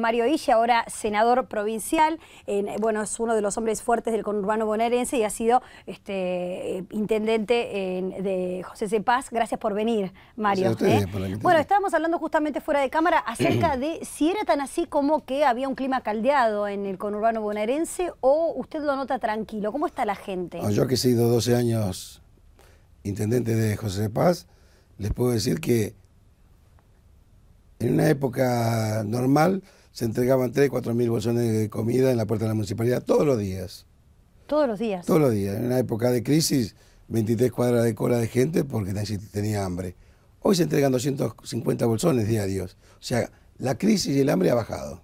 Mario Illa, ahora senador provincial, bueno, es uno de los hombres fuertes del conurbano bonaerense y ha sido este, eh, intendente de José C. Paz. Gracias por venir, Mario. ¿eh? bueno, estábamos hablando justamente fuera de cámara acerca de si era tan así como que había un clima caldeado en el conurbano bonaerense o usted lo nota tranquilo. ¿Cómo está la gente? Ah, yo que he sido 12 años intendente de José C. Paz, les puedo decir que en una época normal se entregaban 3, 4 mil bolsones de comida en la puerta de la municipalidad todos los días. Todos los días. Todos los días. En una época de crisis, 23 cuadras de cola de gente porque tenía hambre. Hoy se entregan 250 bolsones diarios. O sea, la crisis y el hambre ha bajado.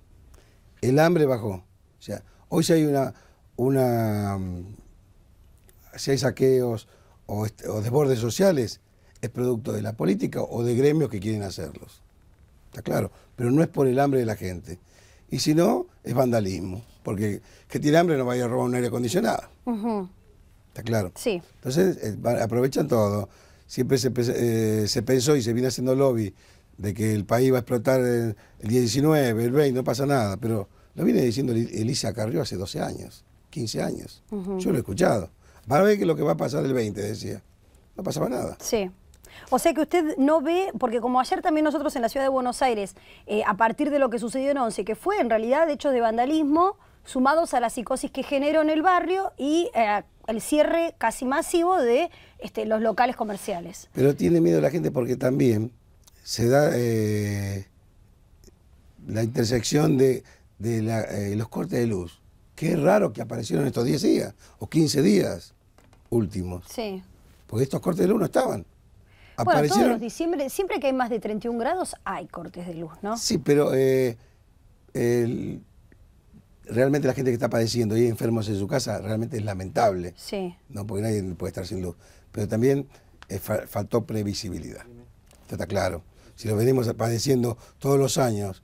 El hambre bajó. O sea, hoy si hay una, una mm, si hay saqueos o desbordes sociales, es producto de la política o de gremios que quieren hacerlos está claro, pero no es por el hambre de la gente. Y si no, es vandalismo, porque que tiene hambre no vaya a robar un aire acondicionado. Está claro. Sí. Entonces, eh, aprovechan todo. Siempre eh, se, pensó y se viene haciendo lobby de que el país va a explotar el, 19, el 20, no pasa nada, pero lo viene diciendo Elisa Carrió hace 12 años, 15 años. Yo lo he escuchado. Para ver que lo que va a pasar el 20, decía. No pasaba nada. Sí. O sea que usted no ve, porque como ayer también nosotros en la ciudad de Buenos Aires, eh, a partir de lo que sucedió en Once, que fue en realidad hechos de vandalismo sumados a la psicosis que generó en el barrio y eh, el cierre casi masivo de este, los locales comerciales. Pero tiene miedo la gente porque también se da eh, la intersección de, los cortes de luz. Qué raro que aparecieron estos 10 días o 15 días últimos. Sí. Porque estos cortes de luz no estaban. Bueno, todos los diciembre, siempre que hay más de 31 grados hay cortes de luz, ¿no? Sí, pero eh, realmente la gente que está padeciendo y enfermos en su casa realmente es lamentable. Sí. No, porque nadie puede estar sin luz. Pero también eh, faltó previsibilidad. está claro. Si lo venimos padeciendo todos los años,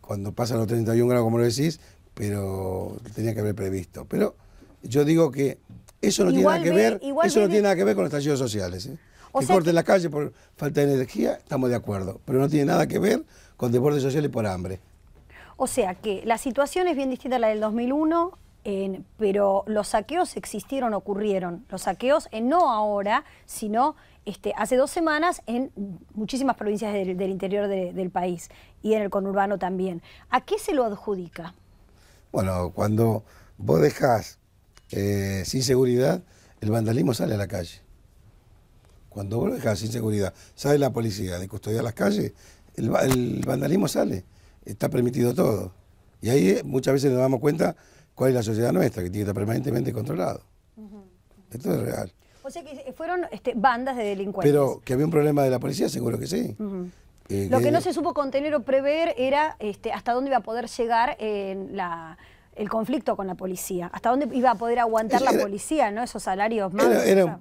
cuando pasan los 31 grados, como lo decís, pero tenía que haber previsto. Pero yo digo que eso no tiene nada que ver, eso no tiene que ver con los estallidos sociales. ¿eh? que la calle por falta de energía, estamos de acuerdo, pero no tiene nada que ver con desbordes sociales por hambre. O sea que la situación es bien distinta a la del 2001, pero los saqueos existieron, ocurrieron. Los saqueos eh, no ahora, sino este, hace dos semanas en muchísimas provincias del, interior del país y en el conurbano también. ¿A qué se lo adjudica? Bueno, cuando vos dejás eh, sin seguridad, el vandalismo sale a la calle. Cuando vos lo dejás sin seguridad, sale la policía de a las calles, el, vandalismo sale, está permitido todo. Y ahí eh, muchas veces nos damos cuenta cuál es la sociedad nuestra, que tiene que estar permanentemente controlado. Esto es real. O sea que fueron este, bandas de delincuentes. Pero que había un problema de la policía, seguro que sí. Eh, lo que, no se supo contener o prever era este, hasta dónde iba a poder llegar la el conflicto con la policía. ¿Hasta dónde iba a poder aguantar la policía, no? Esos salarios más.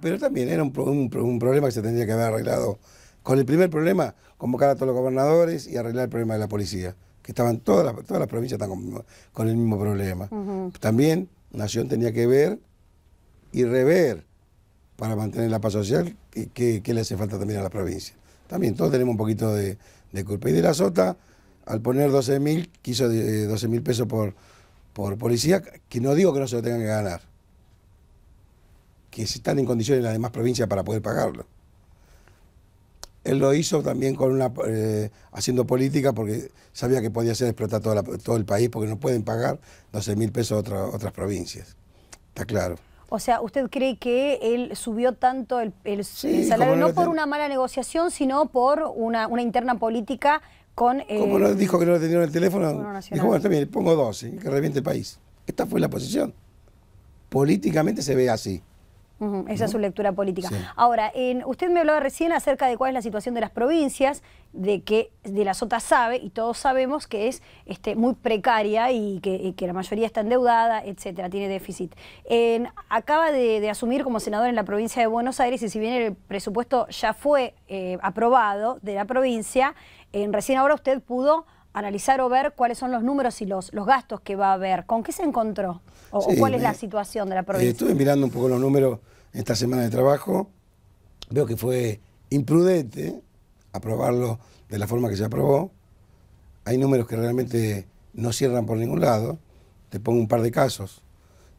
pero también era un, problema que se tendría que haber arreglado. Con el primer problema, convocar a todos los gobernadores y arreglar el problema de la policía, que estaban todas las, todas las provincias están con, el mismo problema. También Nación tenía que ver y rever para mantener la paz social que, que, le hace falta también a la provincia. También todos tenemos un poquito de, de culpa. Y de la sota, al poner 12 mil, quiso 12 eh, mil pesos por por policía, que no digo que no se lo tengan que ganar, que si están en condiciones las demás provincias para poder pagarlo. Él lo hizo también con una, eh, haciendo política porque sabía que podía ser explotado todo el país porque no pueden pagar 12 mil pesos a otras provincias. Está claro. O sea, ¿usted cree que él subió tanto el, salario no por una mala negociación, sino por una interna política con... Como no dijo que no le en el teléfono, dijo, bueno, está bien, pongo dos, ¿eh? que reviente el país. Esta fue la posición. Políticamente se ve así. Esa es su lectura política. Ahora, en, usted me hablaba recién acerca de cuál es la situación de las provincias, de que de la Sota sabe, y todos sabemos que es este, muy precaria y que, la mayoría está endeudada, etcétera, tiene déficit. acaba de, asumir como senador en la provincia de Buenos Aires, y si bien el presupuesto ya fue eh, aprobado de la provincia, en, recién ahora usted pudo analizar o ver cuáles son los números y los, los gastos que va a haber. ¿Con qué se encontró? ¿O, cuál es la situación de la eh, provincia? estuve mirando un poco los números esta semana de trabajo. Veo que fue imprudente aprobarlo de la forma que se aprobó. Hay números que realmente no cierran por ningún lado. Te pongo un par de casos.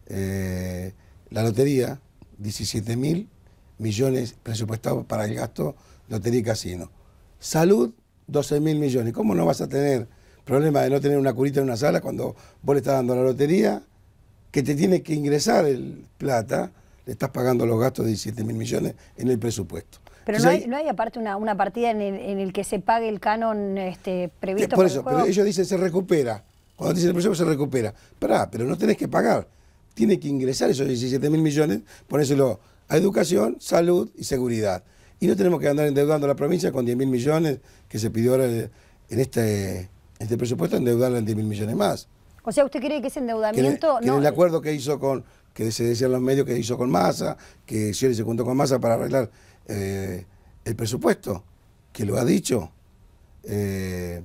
Eh, la lotería, 17 mil millones presupuestados para el gasto lotería y casino. Salud, 12 mil millones. ¿Cómo no vas a tener problema de no tener una curita en una sala cuando vos le estás dando la lotería, que te tiene que ingresar el plata, le estás pagando los gastos de 17 mil millones en el presupuesto? Pero no, hay, aparte una, partida en el, que se pague el canon este, previsto. Por, por eso, pero ellos dicen se recupera. Cuando dicen el presupuesto se recupera. Pará, pero no tenés que pagar. Tiene que ingresar esos 17 mil millones, ponéselo a educación, salud y seguridad y no tenemos que andar endeudando a la provincia con 10 mil millones que se pidió ahora en este, este presupuesto, endeudarla en 10 mil millones más. O sea, ¿usted cree que ese endeudamiento... no, el acuerdo que hizo con, que se decían los medios que hizo con Massa, que Scioli se juntó con Massa para arreglar eh, el presupuesto, que lo ha dicho, eh,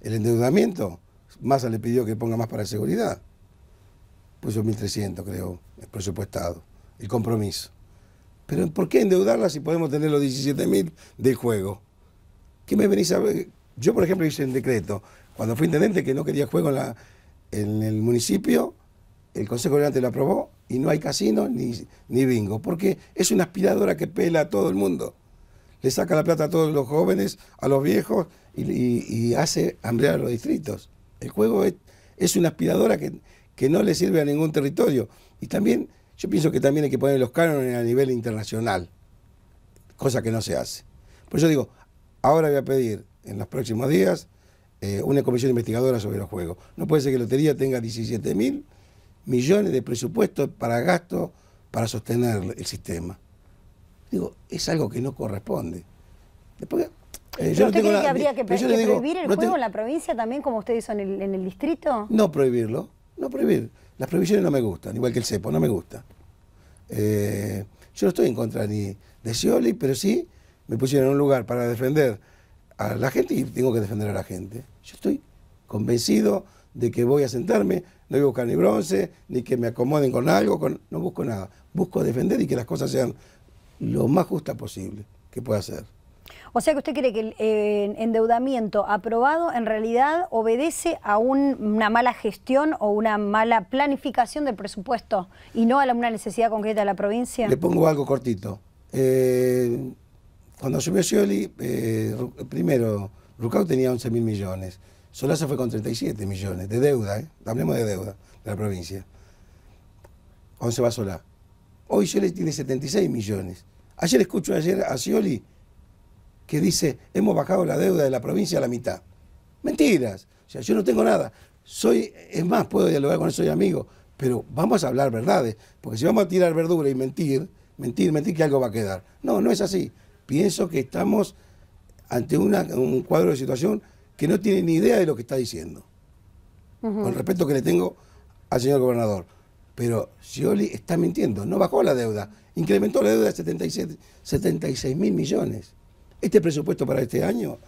el endeudamiento, Massa le pidió que ponga más para seguridad, puso 1.300 creo, el presupuestado, el compromiso. Pero ¿por qué endeudarla si podemos tener los 17.000 mil de juego? ¿Qué me venís a ver? Yo, por ejemplo, hice un decreto. Cuando fui intendente que no quería juego en, el municipio, el Consejo adelante lo aprobó y no hay casino ni, ni bingo, porque es una aspiradora que pela a todo el mundo. Le saca la plata a todos los jóvenes, a los viejos y, hace hambrear a los distritos. El juego es, una aspiradora que, que no le sirve a ningún territorio. Y también yo pienso que también hay que poner los cánones a nivel internacional, cosa que no se hace. Por eso digo, ahora voy a pedir en los próximos días eh, una comisión investigadora sobre los juegos. No puede ser que Lotería tenga 17 mil millones de presupuesto para gasto para sostener el sistema. Digo, es algo que no corresponde. Después, eh, cree que habría que, prohibir el juego en la provincia también, como usted hizo en el, en el distrito? No prohibirlo, no prohibir. Las prohibiciones no me gustan, igual que el cepo, no me gusta. Eh, yo no estoy en contra ni de Scioli, pero sí me pusieron en un lugar para defender a la gente y tengo que defender a la gente. Yo estoy convencido de que voy a sentarme, no voy a buscar ni bronce, ni que me acomoden con algo, no busco nada. Busco defender y que las cosas sean lo más justas posible que pueda ser. O sea que usted cree que el eh, endeudamiento aprobado en realidad obedece a una mala gestión o una mala planificación del presupuesto y no a una necesidad concreta de la provincia. Le pongo algo cortito. Eh, cuando asumió Scioli, eh, primero, Rucau tenía 11 mil millones. se fue con 37 millones de deuda, hablemos de deuda de la provincia. 11 va Solá. Hoy Scioli tiene 76 millones. Ayer escucho ayer a Scioli que dice, hemos bajado la deuda de la provincia a la mitad. Mentiras. O sea, yo no tengo nada. Soy, es más, puedo dialogar con eso, soy amigo, pero vamos a hablar verdades, porque si vamos a tirar verdura y mentir, mentir, mentir, que algo va a quedar. No, no es así. Pienso que estamos ante una, un cuadro de situación que no tiene ni idea de lo que está diciendo. Con el respeto que le tengo al señor gobernador. Pero Scioli está mintiendo, no bajó la deuda, incrementó la deuda de 76 mil millones. Este presupuesto para este año,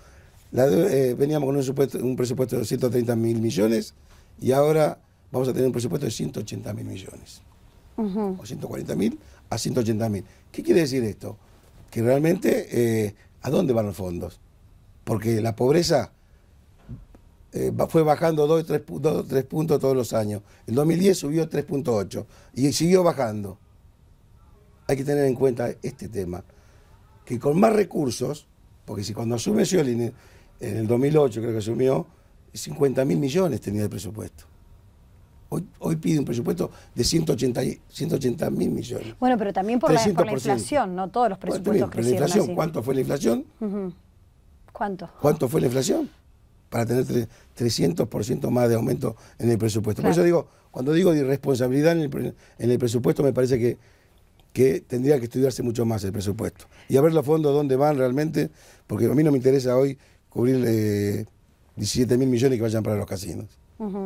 eh, veníamos con un presupuesto, un presupuesto de 130 mil millones y ahora vamos a tener un presupuesto de 180 mil millones. O 140 mil a 180 mil. ¿Qué quiere decir esto? Que realmente, eh, ¿a dónde van los fondos? Porque la pobreza eh, fue bajando 2 3, puntos todos los años. En 2010 subió 3.8 y siguió bajando. Hay que tener en cuenta este tema que con más recursos, porque si cuando asume Scioli en el 2008, creo que asumió, 50 mil millones tenía el presupuesto. Hoy, pide un presupuesto de 180 mil millones. Bueno, pero también por, la, inflación, no todos los presupuestos crecieron ¿Cuánto fue la inflación? ¿Cuánto? ¿Cuánto fue la inflación? Para tener 300% más de aumento en el presupuesto. Por eso digo, cuando digo de irresponsabilidad en el presupuesto, me parece que que tendría que estudiarse mucho más el presupuesto y a ver los fondos dónde van realmente, porque a mí no me interesa hoy cubrir 17 eh, mil millones que vayan para los casinos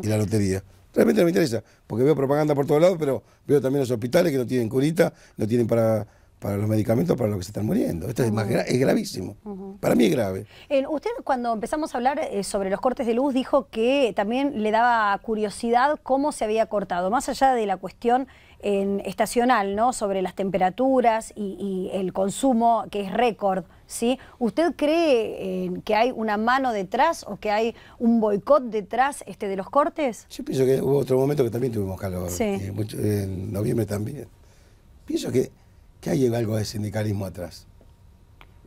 y la lotería. Realmente no me interesa, porque veo propaganda por todos lados, pero veo también los hospitales que no tienen curita, no tienen para para los medicamentos para los que se están muriendo. Esto es, es gravísimo. Para mí es grave. usted cuando empezamos a hablar eh, sobre los cortes de luz dijo que también le daba curiosidad cómo se había cortado, más allá de la cuestión estacional, ¿no? Sobre las temperaturas y, el consumo que es récord, ¿sí? ¿Usted cree eh, que hay una mano detrás o que hay un boicot detrás este, de los cortes? Yo pienso que hubo otro momento que también tuvimos calor, sí. Eh, en noviembre también. Pienso que, que hay algo de sindicalismo atrás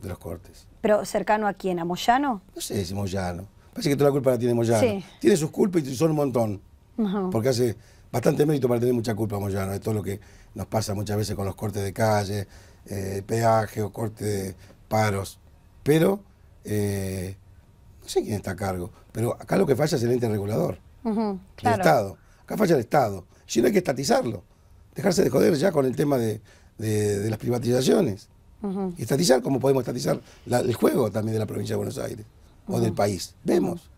de los cortes. ¿Pero cercano a quién? ¿A Moyano? No sé si Moyano. Parece que toda la culpa la tiene Moyano. Tiene sus culpas y son un montón. Porque hace bastante mérito para tener mucha culpa Moyano, de todo lo que nos pasa muchas veces con los cortes de calle, eh, peaje o corte de paros. Pero, eh, no sé quién está a cargo, pero acá lo que falla es el ente regulador, el Estado. Acá falla el Estado. Si no hay que estatizarlo, dejarse de joder ya con el tema de, las privatizaciones. estatizar como podemos estatizar el juego también de la provincia de Buenos Aires o del país. Vemos.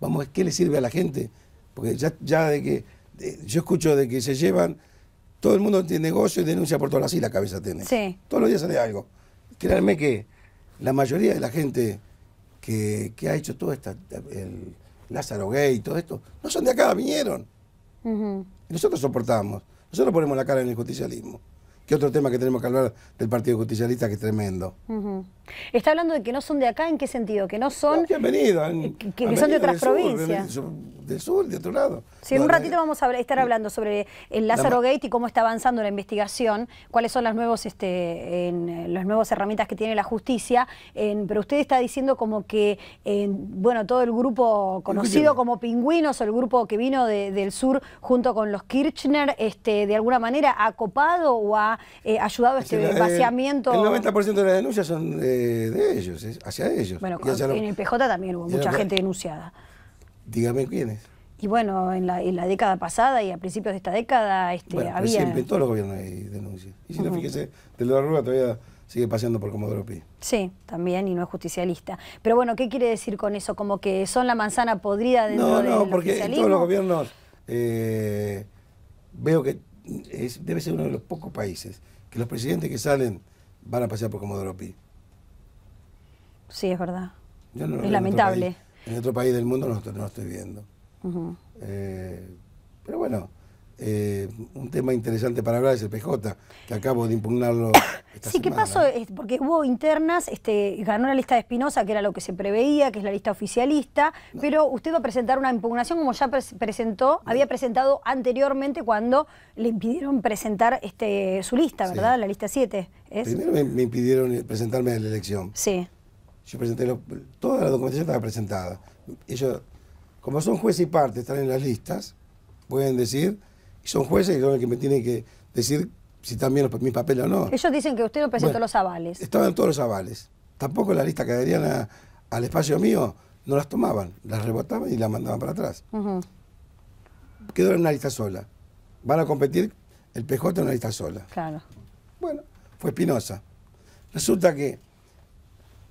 Vamos, ¿qué le sirve a la gente? Porque ya de que eh, yo escucho de que se llevan, todo el mundo tiene negocio y denuncia por todas las la cabeza tiene. Todos los días sale algo. Créanme que la mayoría de la gente que, ha hecho todo esto, el Lázaro Gay, y todo esto, no son de acá, vinieron. Nosotros soportamos, nosotros ponemos la cara en el justicialismo que otro tema que tenemos que hablar del Partido Justicialista que es tremendo. Está hablando de que no son de acá, ¿en qué sentido? Que no son... No, que han venido. que, son de otras provincias del sur, de otro lado. Sí, en un ratito vamos a estar hablando sobre el Lázaro Gate y cómo está avanzando la investigación, cuáles son las, nuevos, este, en, eh, las nuevas herramientas que tiene la justicia, pero usted está diciendo como que, bueno, todo el grupo conocido como Pingüinos, el grupo que vino del sur junto con los Kirchner, este, de alguna manera ha copado o ha eh, ayudado a este vaciamiento. El 90% de las denuncias son eh, de, ellos, hacia ellos. Bueno, en el PJ también hubo mucha gente denunciada. Dígame quién es. Y bueno, en la, en la, década pasada y a principios de esta década este, bueno, siempre en todos los gobiernos hay denuncias. Y si no, fíjese, de la todavía sigue paseando por Comodoro Pi. Sí, también, y no es justicialista. Pero bueno, ¿qué quiere decir con eso? ¿Como que son la manzana podrida dentro no, no, porque todos los gobiernos eh, veo que debe ser uno de los pocos países que los presidentes que salen van a pasear por Comodoro Pi. Sí, es verdad. es lamentable en otro país del mundo no, no estoy viendo. Eh, pero bueno, eh, un tema interesante para hablar es el PJ, que acabo de impugnarlo. sí, ¿qué pasó? Porque hubo internas, este, ganó la lista de Espinosa, que era lo que se preveía, que es la lista oficialista, pero usted va a presentar una impugnación como ya presentó, había presentado anteriormente cuando le impidieron presentar este, su lista, ¿verdad? La lista 7. Primero me, impidieron presentarme en la elección. Sí. Yo presenté, toda la documentación estaba presentada. Ellos, como son jueces y parte, están en las listas, pueden decir, y son jueces y son los que me tienen que decir si también mis papeles o no. Ellos dicen que usted no presentó los avales. Estaban todos los avales. Tampoco la lista que darían al espacio mío no las tomaban, las rebotaban y las mandaban para atrás. Quedó en una lista sola. Van a competir el PJ en una lista sola. Claro. Bueno, fue Espinosa. Resulta que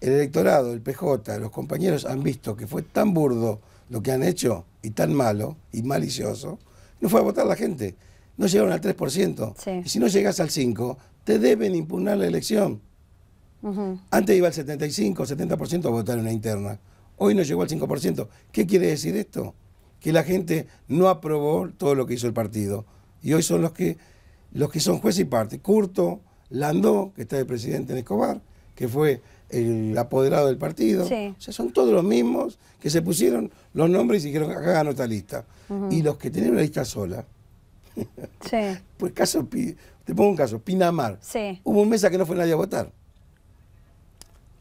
el electorado, el PJ, los compañeros han visto que fue tan burdo lo que han hecho y tan malo y malicioso, no fue a votar la gente. No llegaron al 3%. Y si no llegas al 5%, te deben impugnar la elección. Antes iba al 75, 70% a votar en la interna. Hoy no llegó al 5%. ¿Qué quiere decir esto? Que la gente no aprobó todo lo que hizo el partido. Y hoy son los que, los que son juez y parte. Curto, Landó, que está de presidente en Escobar, que fue el apoderado del partido. O sea, son todos los mismos que se pusieron los nombres y dijeron, acá ganó esta lista. Y los que tienen una lista sola. Pues caso, te pongo un caso, Pinamar. Hubo un mesa que no fue nadie a votar.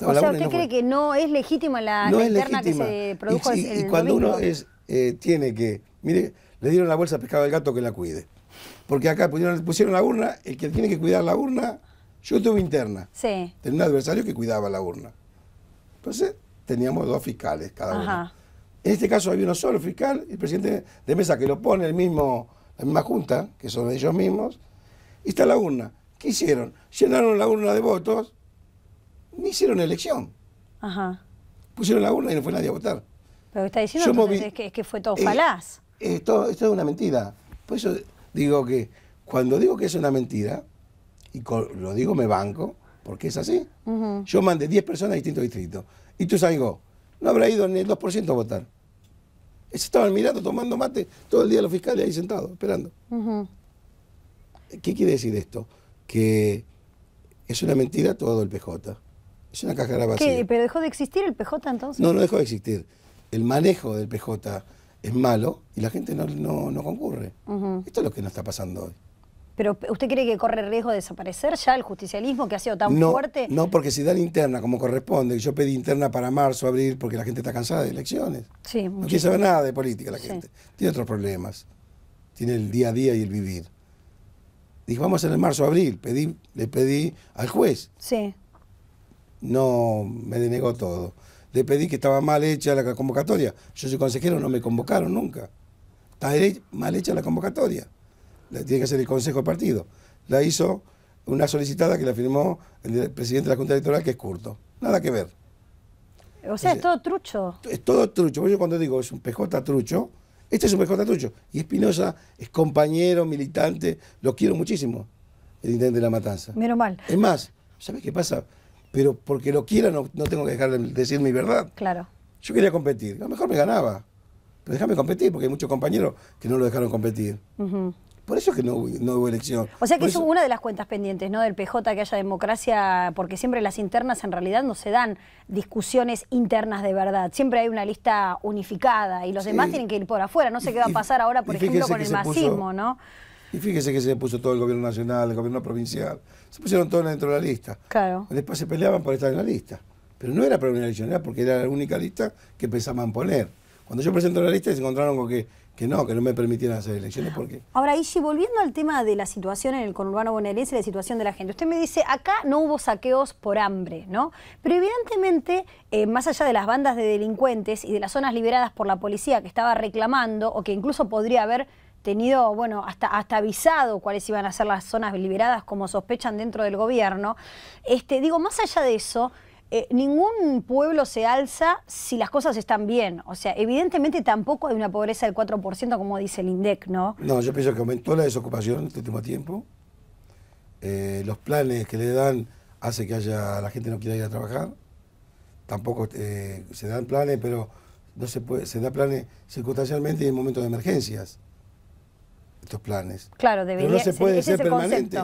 o sea, ¿usted cree que no es legítima la, interna que se produjo y, y cuando uno es, eh, tiene que, mire, le dieron la bolsa a pescado del gato que la cuide. Porque acá pusieron la urna, el que tiene que cuidar la urna yo tuve interna. Sí. Tenía un adversario que cuidaba la urna. Entonces teníamos dos fiscales cada uno. En este caso había uno solo fiscal, el presidente de mesa que lo pone el mismo, la misma junta, que son ellos mismos, y está la urna. ¿Qué hicieron? Llenaron la urna de votos, ni hicieron elección. Ajá. Pusieron la urna y no fue nadie a votar. Pero está diciendo es que, fue todo eh, falaz. Esto, esto es una mentira. Por eso digo que cuando digo que es una mentira, y lo digo, me banco, porque es así. Yo mandé 10 personas a distintos distritos. Y tú sabes, no habrá ido ni el 2% a votar. estaban mirando, tomando mate todo el día los fiscales ahí sentados, esperando. ¿Qué quiere decir esto? Que es una mentira todo el PJ. Es una caja vacía. ¿Pero dejó de existir el PJ entonces? No, no dejó de existir. El manejo del PJ es malo y la gente no, concurre. Esto es lo que nos está pasando hoy. Pero ¿usted cree que corre riesgo de desaparecer ya el justicialismo que ha sido tan fuerte? No, porque si dan interna como corresponde, yo pedí interna para marzo, abril, porque la gente está cansada de elecciones. no quiere saber nada de política la gente. Tiene otros problemas. Tiene el día a día y el vivir. Dije, vamos a hacer en marzo, abril. Pedí, le pedí al juez. Sí. No, me denegó todo. Le pedí que estaba mal hecha la convocatoria. Yo soy consejero, no me convocaron nunca. Está mal hecha la convocatoria tiene que ser el Consejo de Partido. La hizo una solicitada que la firmó el presidente de la Junta Electoral, que es Curto. Nada que ver. O sea, es todo trucho. Es todo trucho. Yo cuando digo es un PJ trucho, este es un PJ trucho. Y Espinosa es compañero, militante, lo quiero muchísimo, el intento de la matanza. Menos mal. Es más, ¿sabes qué pasa? Pero porque lo quiera no, tengo que dejar de decir mi verdad. Claro. Yo quería competir. A lo mejor me ganaba. Pero déjame competir, porque hay muchos compañeros que no lo dejaron competir. Por eso es que no, hubo elección. O sea que es una de las cuentas pendientes, ¿no? Del PJ, que haya democracia, porque siempre las internas en realidad no se dan discusiones internas de verdad. Siempre hay una lista unificada y los demás tienen que ir por afuera. No sé qué va a pasar ahora, por ejemplo, con el masismo, ¿no? Y fíjese que se puso todo el gobierno nacional, el gobierno provincial. Se pusieron todos dentro de la lista. Claro. Después se peleaban por estar en la lista. Pero no era para una elección, era porque era la única lista que pensaban poner. Cuando yo presento la lista se encontraron con que que no, que no me permitieran hacer elecciones. Porque... Ahora, Ishi, volviendo al tema de la situación en el conurbano bonaerense, la situación de la gente. Usted me dice, acá no hubo saqueos por hambre, ¿no? Pero evidentemente, eh, más allá de las bandas de delincuentes y de las zonas liberadas por la policía que estaba reclamando, o que incluso podría haber tenido, bueno, hasta, hasta avisado cuáles iban a ser las zonas liberadas, como sospechan dentro del gobierno, este, digo, más allá de eso, eh, ningún pueblo se alza si las cosas están bien. O sea, evidentemente tampoco hay una pobreza del 4% como dice el INDEC, ¿no? No, yo pienso que aumentó la desocupación en este último tiempo. Eh, los planes que le dan hace que haya la gente no quiera ir a trabajar. Tampoco eh, se dan planes, pero no se puede, da planes circunstancialmente y en momentos de emergencias. Estos planes. Claro, debería no se puede ser permanente.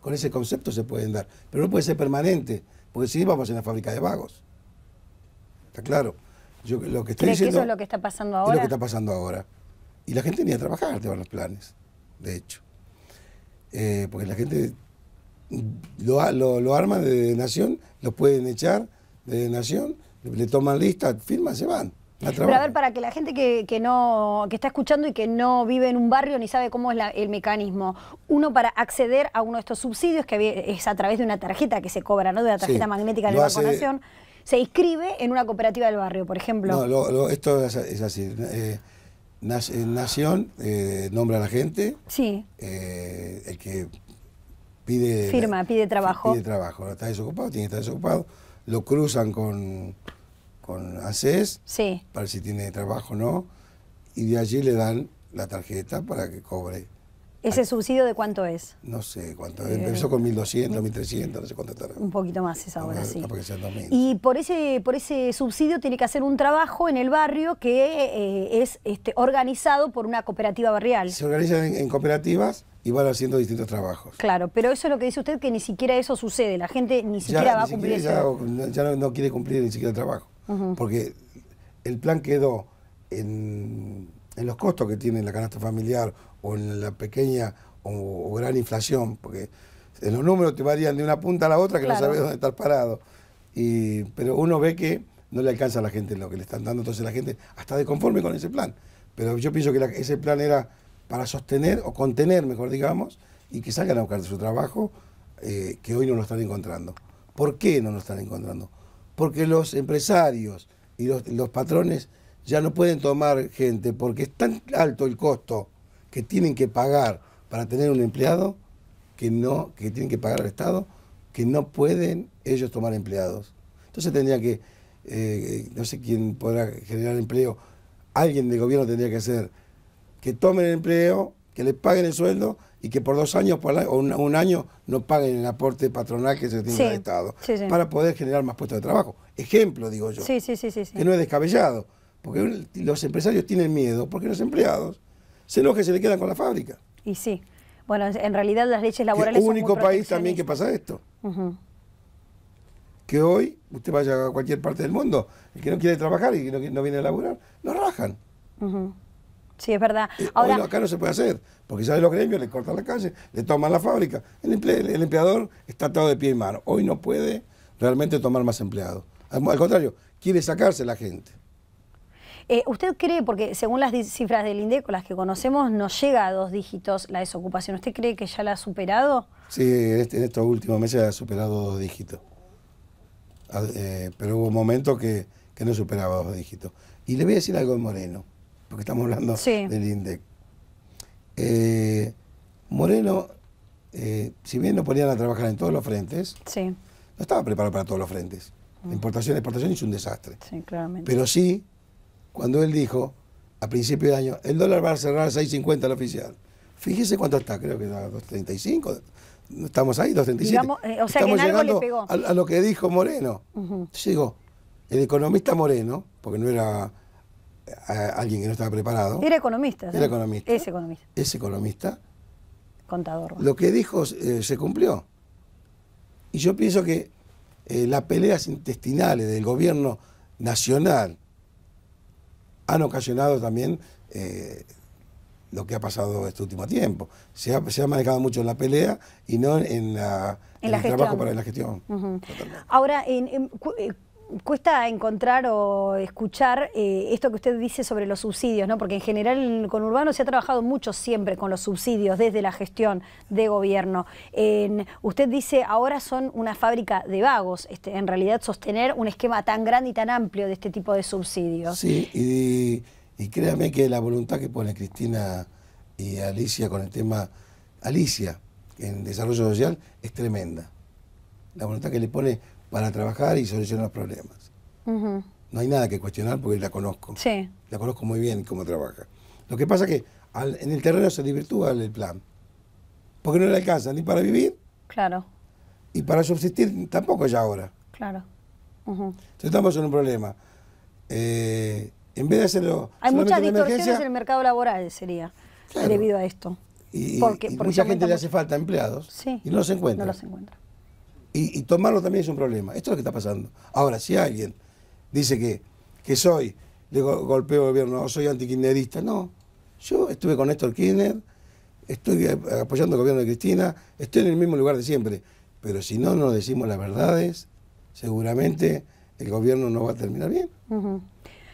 Con ese concepto se pueden dar, pero no puede ser permanente. Porque si vamos en la fábrica de vagos. Está claro. Yo lo que estoy eso es lo que está pasando ahora? Es lo que está pasando ahora. Y la gente ni a trabajar te van los planes, de hecho. Eh, porque la gente lo, arma de nación, lo pueden echar de nación, le toman lista, firman, se van. Pero ver, para que la gente que, no, está escuchando y que no vive en un barrio ni sabe cómo es el mecanismo, uno para acceder a uno de estos subsidios, que es a través de una tarjeta que se cobra, ¿no? De la tarjeta magnética de la vacunación, se inscribe en una cooperativa del barrio, por ejemplo. No, esto es, así. Eh, Nación eh, nombra a la gente. Sí. Eh, el que pide. Firma, pide trabajo. Pide trabajo. Está desocupado, tiene que estar desocupado. Lo cruzan con con ACES sí. para si tiene trabajo o no, y de allí le dan la tarjeta para que cobre. ¿Ese subsidio de cuánto es? No sé cuánto, empezó con 1.200, 1.300, no sé cuánto estará. Un poquito más es ahora, sí. y por ese, por ese subsidio tiene que hacer un trabajo en el barrio que eh, es este, organizado por una cooperativa barrial. Se organizan en, cooperativas y van haciendo distintos trabajos. Claro, pero eso es lo que dice usted, que ni siquiera eso sucede, la gente ni siquiera va a cumplir Ya, no, no, quiere cumplir ni siquiera el trabajo porque el plan quedó en, los costos que tiene la canasta familiar o en la pequeña o, gran inflación, porque en los números te varían de una punta a la otra que no sabes dónde estar parado. pero uno ve que no le alcanza a la gente lo que le están dando, entonces la gente de conforme con ese plan. Pero yo pienso que ese plan era para sostener o contener, mejor digamos, y que salgan a buscar su trabajo, eh, que hoy no lo están encontrando. ¿Por qué no lo están encontrando? porque los empresarios y los, patrones ya no pueden tomar gente porque es tan alto el costo que tienen que pagar para tener un empleado que no que tienen que pagar al Estado que no pueden ellos tomar empleados. Entonces tendría que, eh, no sé quién podrá generar empleo, alguien del gobierno tendría que hacer que tomen empleo que le paguen el sueldo y que por dos años o un, año no paguen el aporte patronal que se tiene el Estado para poder generar más puestos de trabajo. Ejemplo, digo yo, que no es descabellado, porque los empresarios tienen miedo porque los empleados se enojan que se le quedan con la fábrica. Y sí, bueno, en realidad las leyes laborales... Es el único país también que pasa esto. Que hoy usted vaya a cualquier parte del mundo, el que no quiere trabajar y que no, viene a laburar, lo rajan. Sí, es verdad. Eh, Ahora, Hoy acá no se puede hacer, porque ya los gremios, le cortan la calle, le toman la fábrica. El, empleador está atado de pie y mano. Hoy no puede realmente tomar más empleados. Al, contrario, quiere sacarse la gente. Eh, ¿Usted cree, porque según las cifras del INDECO, las que conocemos, no llega a dos dígitos la desocupación? ¿Usted cree que ya la ha superado? Sí, en, este, estos últimos meses ha superado dos dígitos. Ah, eh, pero hubo momentos que, que no superaba dos dígitos. Y le voy a decir algo de Moreno porque estamos hablando del INDEC. Eh, Moreno, eh, si bien lo ponían a trabajar en todos los frentes, no estaba preparado para todos los frentes. Mm. importación, exportación es un desastre. Pero sí, cuando él dijo, a principio de año, el dólar va a cerrar a 6.50 el oficial. Fíjese cuánto está, creo que era a 2.35, estamos ahí, 2.37. Eh, o sea, estamos que algo A, lo que dijo Moreno. Uh el economista Moreno, porque no era alguien que no estaba preparado. Era economista. Era economista. Es economista. Es economista. Contador. Lo que dijo eh, se cumplió. Y yo pienso que eh, las peleas intestinales del gobierno nacional han ocasionado también eh, lo que ha pasado este último tiempo. Se ha, se manejado mucho en la pelea y no en, la, el trabajo para la gestión. Ahora, en, cuesta encontrar o escuchar eh, esto que usted dice sobre los subsidios, ¿no? Porque en general con Urbano se ha trabajado mucho siempre con los subsidios desde la gestión de gobierno. usted dice ahora son una fábrica de vagos, este, en realidad sostener un esquema tan grande y tan amplio de este tipo de subsidios. Sí, y, y créame que la voluntad que pone Cristina y Alicia con el tema Alicia en desarrollo social es tremenda. La voluntad que le pone para trabajar y solucionar los problemas. No hay nada que cuestionar porque la conozco. Sí. La conozco muy bien cómo trabaja. Lo que pasa es que en el terreno se desvirtúa el plan. Porque no le alcanza ni para vivir. Claro. Y para subsistir tampoco ya ahora. Claro. Entonces estamos en un problema. Eh, en vez de hacerlo. Hay muchas distorsiones en el mercado laboral, sería, debido a esto. porque, mucha gente le hace falta empleados y no los encuentra. No los encuentra. Y, tomarlo también es un problema. Esto es lo que está pasando. Ahora, si alguien dice que, que soy de golpeo de gobierno o soy antikirchnerista, no. Yo estuve con Néstor Kirchner, estoy apoyando el gobierno de Cristina, estoy en el mismo lugar de siempre. Pero si no nos decimos las verdades, seguramente el gobierno no va a terminar bien.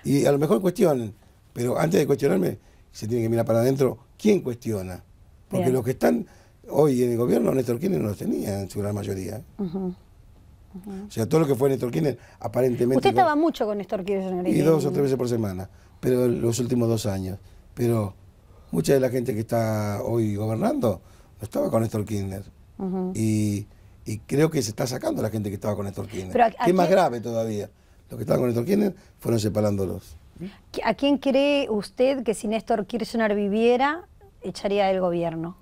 Y a lo mejor cuestionen, pero antes de cuestionarme, se tiene que mirar para adentro quién cuestiona. Porque los que están hoy en el gobierno Néstor Kirchner no los tenía en su gran mayoría. O sea, todo lo que fue Néstor Kirchner, aparentemente... Usted estaba mucho con Néstor Kirchner. Y dos o tres veces por semana, pero los últimos dos años. Pero mucha de la gente que está hoy gobernando no estaba con Néstor Kirchner. y, creo que se está sacando la gente que estaba con Néstor Kirchner. Pero más grave todavía. Los que estaban con Néstor Kirchner fueron separándolos. ¿A quién cree usted que si Néstor Kirchner viviera, echaría el gobierno?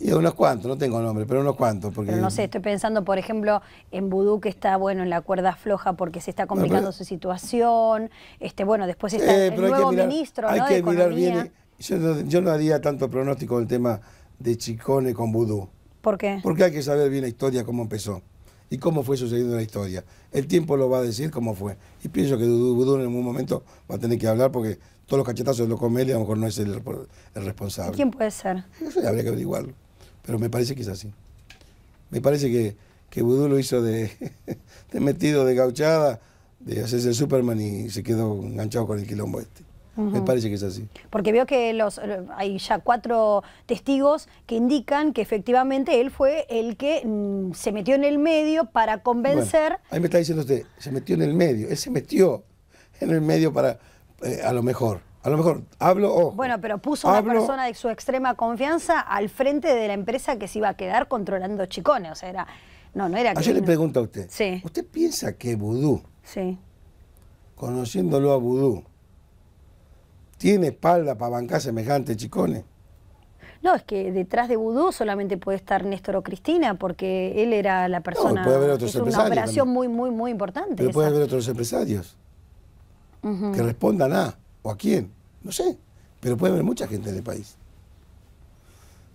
Y unos cuantos, no tengo nombre, pero unos cuantos. Porque... no sé, estoy pensando, por ejemplo, en Vudú, que está, bueno, en la cuerda floja porque se está complicando su situación. Este, bueno, después está el nuevo ministro, Hay que mirar bien. Yo no, haría tanto pronóstico del tema de Chicone con Vudú. ¿Por qué? Porque hay que saber bien la historia, cómo empezó y cómo fue sucediendo la historia. El tiempo lo va a decir cómo fue. Y pienso que Budú en algún momento va a tener que hablar porque todos los cachetazos lo come y a lo mejor no es el, responsable. ¿Quién puede ser? Eso habría que averiguarlo. Pero me parece que es así. Me parece que, que lo hizo de, metido de gauchada, de hacerse el Superman y se quedó enganchado con el quilombo este. Me parece que es así. Porque veo que los, hay ya cuatro testigos que indican que efectivamente él fue el que mm, se metió en el medio para convencer. ahí me está diciendo usted, se metió en el medio. Él se metió en el medio para, eh, a lo mejor. A lo mejor hablo o. Bueno, pero puso una persona de su extrema confianza al frente de la empresa que se iba a quedar controlando chicones. O sea, era. No, no era que. Yo le pregunto a usted. Sí. ¿Usted piensa que Vudú, conociéndolo a Vudú, tiene espalda para bancar semejante chicones? No, es que detrás de Vudú solamente puede estar Néstor o Cristina, porque él era la persona. No, puede haber otros empresarios. una operación muy, muy, muy importante. Pero puede haber otros empresarios que respondan a o a quién. No sé, pero puede haber mucha gente en el país.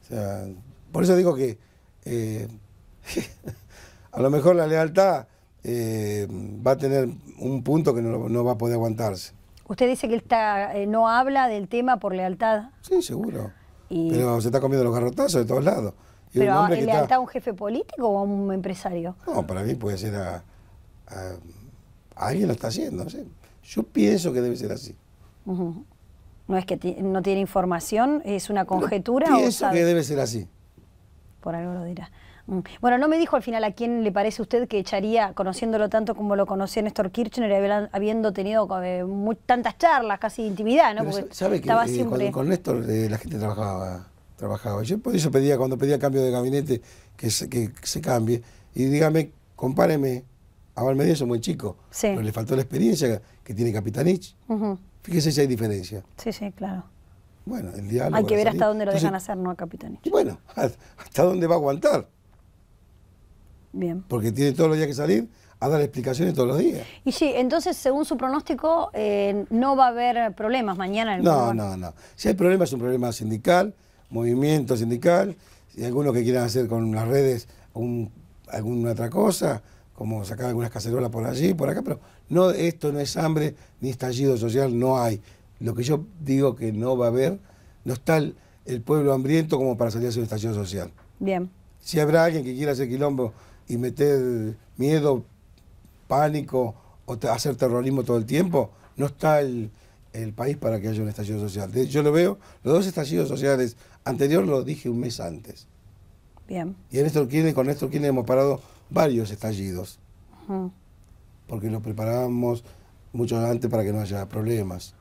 O sea, por eso digo que eh, a lo mejor la lealtad eh, va a tener un punto que no, va a poder aguantarse. Usted dice que está, eh, no habla del tema por lealtad. Sí, seguro. Pero se está comiendo los garrotazos de todos lados. ¿Pero un lealtad a un jefe político o a un empresario? No, para mí puede ser a, alguien lo está haciendo. sé Yo pienso que debe ser así. No es que no tiene información, es una conjetura. pienso que debe ser así. Por algo lo dirá. Mm. Bueno, no me dijo al final a quién le parece a usted que echaría, conociéndolo tanto como lo conocía Néstor Kirchner, habiendo tenido eh, tantas charlas, casi intimidad, ¿no? Porque estaba eh, siempre... con, Néstor eh, la gente trabajaba, trabajaba. Yo por eso pedía, cuando pedía cambio de gabinete, que se, que se cambie. Y dígame, compáreme, a un muy chico, sí. pero le faltó la experiencia que tiene Capitanich. Fíjese si hay diferencia. Sí, sí, claro. Bueno, el diálogo. Hay que ver hasta dónde lo dejan hacer, ¿no, capitán? Bueno, hasta dónde va a aguantar. Bien. Porque tiene todos los días que salir a dar explicaciones todos los días. Y sí, entonces, según su pronóstico, eh, no va a haber problemas mañana en el No, no, no. Si hay problemas, es un problema sindical, movimiento sindical, si algunos que quieran hacer con las redes alguna otra cosa, como sacar algunas cacerolas por allí, por acá, pero no, esto no es hambre ni estallido social, no hay. Lo que yo digo que no va a haber, no está el, pueblo hambriento como para salir a hacer un estallido social. Bien. Si habrá alguien que quiera hacer quilombo y meter miedo, pánico o hacer terrorismo todo el tiempo, no está el, país para que haya un estallido social. Yo lo veo, los dos estallidos sociales anteriores, lo dije un mes antes. Bien. Y en esto, con esto, hemos parado varios estallidos porque lo preparábamos mucho antes para que no haya problemas.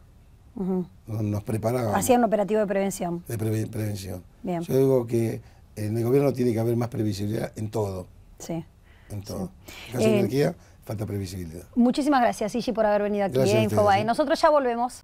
nos, preparábamos. Hacían un operativo de prevención. De prevención. Yo digo que en el gobierno tiene que haber más previsibilidad en todo. Sí. En todo. En En caso de eh, energía, falta previsibilidad. Muchísimas gracias, Sigi, por haber venido aquí a Infobae. ¿eh? Nosotros ya volvemos.